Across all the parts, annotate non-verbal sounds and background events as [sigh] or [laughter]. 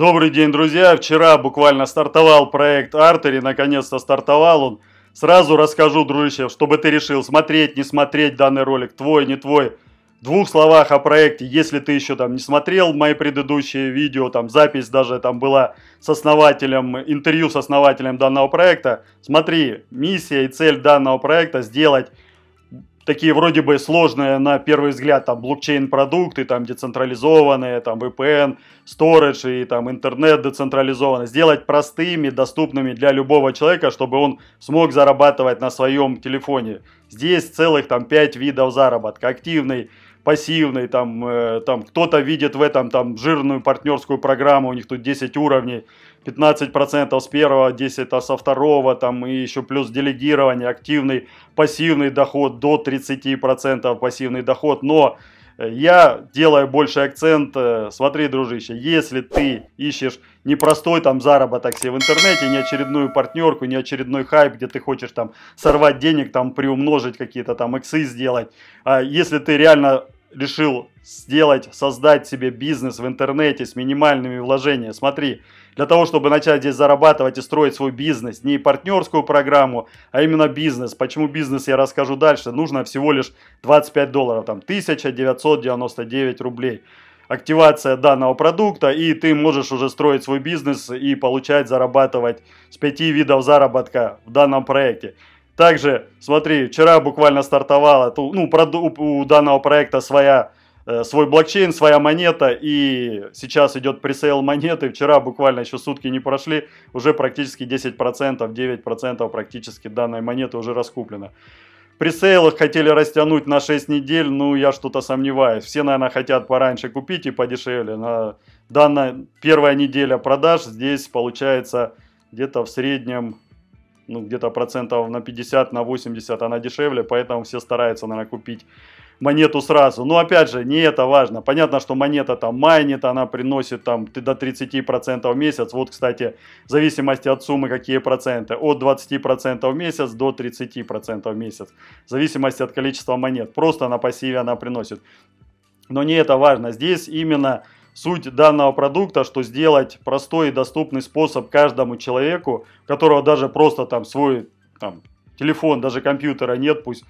Добрый день, друзья! Вчера буквально стартовал проект Артери, наконец-то стартовал он. Сразу расскажу, дружище, чтобы ты решил смотреть, не смотреть данный ролик, твой, не твой. В двух словах о проекте, если ты еще там не смотрел мои предыдущие видео, там запись даже там была с основателем, интервью с основателем данного проекта, смотри, миссия и цель данного проекта сделать такие вроде бы сложные на первый взгляд, там, блокчейн-продукты, там, децентрализованные, там, VPN, storage и там, интернет децентрализованный, сделать простыми, доступными для любого человека, чтобы он смог зарабатывать на своем телефоне. Здесь целых там пять видов заработка. Активный пассивный, там, э, там кто-то видит в этом там жирную партнерскую программу, у них тут 10 уровней, 15% с первого, 10 а со второго, там и еще плюс делегирование, активный, пассивный доход до 30% пассивный доход, но я делаю больше акцент, э, смотри, дружище, если ты ищешь не простой там заработок себе в интернете, не очередную партнерку, не очередной хайп, где ты хочешь там сорвать денег, там приумножить какие-то там иксы сделать, а если ты реально решил сделать, создать себе бизнес в интернете с минимальными вложениями. Смотри, для того, чтобы начать здесь зарабатывать и строить свой бизнес, не партнерскую программу, а именно бизнес. Почему бизнес, я расскажу дальше. Нужно всего лишь 25 долларов, там 1999 рублей. Активация данного продукта, и ты можешь уже строить свой бизнес и получать, зарабатывать с пяти видов заработка в данном проекте. Также, смотри, вчера буквально стартовала ну, у данного проекта своя э, свой блокчейн, своя монета, и сейчас идет пресейл монеты. Вчера буквально еще сутки не прошли, уже практически 10%, 9% практически данной монеты уже раскуплено. Пресейл хотели растянуть на 6 недель, ну я что-то сомневаюсь. Все, наверное, хотят пораньше купить и подешевле. На данная первая неделя продаж здесь получается где-то в среднем ну, где-то процентов на 50, на 80 она дешевле, поэтому все стараются, наверное, купить монету сразу. Но опять же, не это важно. Понятно, что монета там майнит, она приносит там до 30% в месяц. Вот, кстати, в зависимости от суммы, какие проценты. От 20% в месяц до 30% в месяц. В зависимости от количества монет. Просто на пассиве она приносит. Но не это важно. Здесь именно суть данного продукта, что сделать простой и доступный способ каждому человеку, у которого даже просто там свой там, телефон, даже компьютера нет, пусть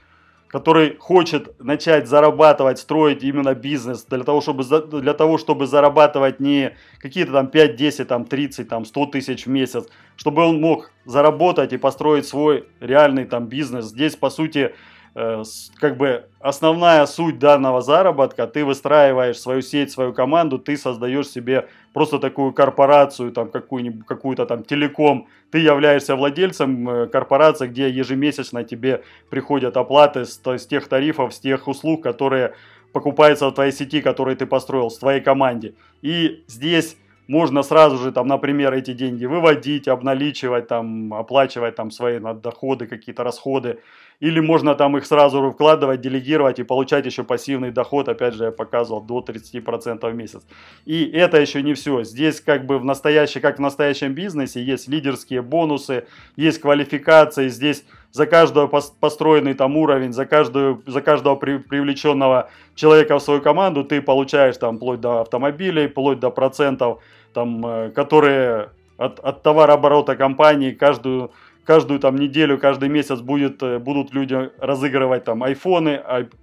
который хочет начать зарабатывать, строить именно бизнес для того, чтобы, для того, чтобы зарабатывать не какие-то там 5, 10, там 30, там 100 тысяч в месяц, чтобы он мог заработать и построить свой реальный там бизнес. Здесь, по сути, Э, как бы основная суть данного заработка, ты выстраиваешь свою сеть, свою команду, ты создаешь себе просто такую корпорацию, там какую-нибудь, какую-то там телеком, ты являешься владельцем э, корпорации, где ежемесячно тебе приходят оплаты с, с тех тарифов, с тех услуг, которые покупаются в твоей сети, которые ты построил, в твоей команде. И здесь можно сразу же там, например, эти деньги выводить, обналичивать, там, оплачивать там свои доходы, какие-то расходы, или можно там их сразу вкладывать, делегировать и получать еще пассивный доход, опять же, я показывал, до 30% в месяц. И это еще не все. Здесь как бы в настоящем, как в настоящем бизнесе, есть лидерские бонусы, есть квалификации, здесь за каждого построенный там уровень, за, каждую, за каждого при, привлеченного человека в свою команду ты получаешь там вплоть до автомобилей, вплоть до процентов, там, э, которые от, от товарооборота компании каждую каждую там неделю, каждый месяц будет, э, будут люди разыгрывать там айфоны,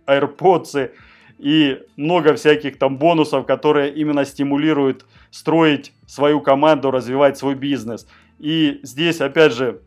AirPods и много всяких там бонусов, которые именно стимулируют строить свою команду, развивать свой бизнес. И здесь, опять же,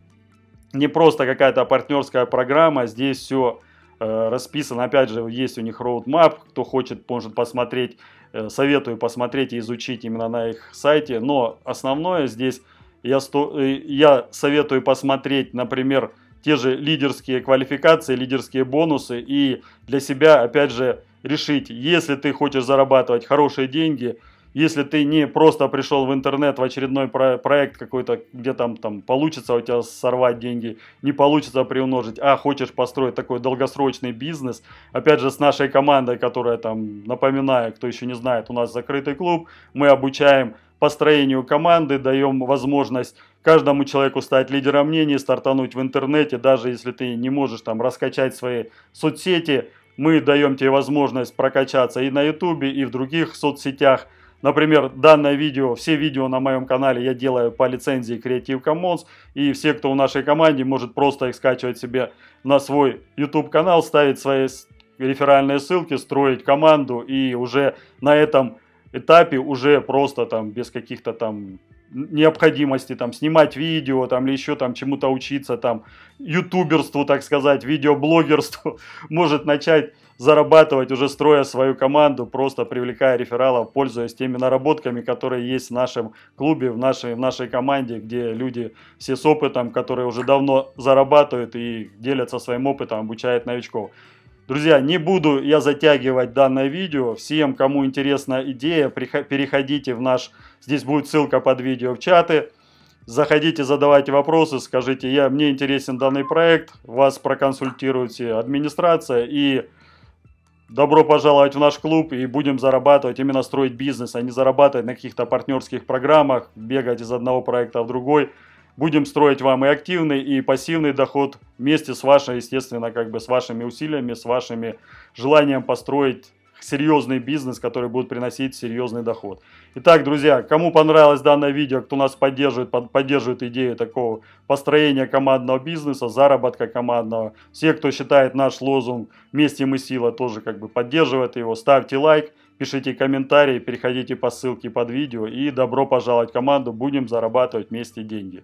не просто какая-то партнерская программа, здесь все э, расписано. Опять же, есть у них роудмап, кто хочет, может посмотреть, э, советую посмотреть и изучить именно на их сайте. Но основное здесь я, сто, э, я советую посмотреть, например, те же лидерские квалификации, лидерские бонусы и для себя, опять же, решить, если ты хочешь зарабатывать хорошие деньги – если ты не просто пришел в интернет в очередной про- проект какой-то, где там, там получится у тебя сорвать деньги, не получится приумножить, а хочешь построить такой долгосрочный бизнес, опять же с нашей командой, которая там, напоминаю, кто еще не знает, у нас закрытый клуб, мы обучаем построению команды, даем возможность каждому человеку стать лидером мнений, стартануть в интернете, даже если ты не можешь там раскачать свои соцсети, мы даем тебе возможность прокачаться и на ютубе, и в других соцсетях – Например, данное видео, все видео на моем канале я делаю по лицензии Creative Commons, и все, кто в нашей команде, может просто их скачивать себе на свой YouTube канал, ставить свои реферальные ссылки, строить команду, и уже на этом этапе уже просто там без каких-то там необходимости там снимать видео там или еще там чему-то учиться там ютуберству так сказать видеоблогерству [laughs] может начать зарабатывать уже строя свою команду просто привлекая рефералов пользуясь теми наработками которые есть в нашем клубе в нашей в нашей команде где люди все с опытом которые уже давно зарабатывают и делятся своим опытом обучают новичков Друзья, не буду я затягивать данное видео. Всем, кому интересна идея, переходите в наш... Здесь будет ссылка под видео в чаты. Заходите, задавайте вопросы, скажите, я, мне интересен данный проект, вас проконсультирует администрация и добро пожаловать в наш клуб и будем зарабатывать, именно строить бизнес, а не зарабатывать на каких-то партнерских программах, бегать из одного проекта в другой будем строить вам и активный, и пассивный доход вместе с вашей, естественно, как бы с вашими усилиями, с вашими желанием построить серьезный бизнес, который будет приносить серьезный доход. Итак, друзья, кому понравилось данное видео, кто нас поддерживает, под, поддерживает идею такого построения командного бизнеса, заработка командного. Все, кто считает наш лозунг «Вместе мы сила», тоже как бы поддерживает его. Ставьте лайк, пишите комментарии, переходите по ссылке под видео и добро пожаловать в команду, будем зарабатывать вместе деньги.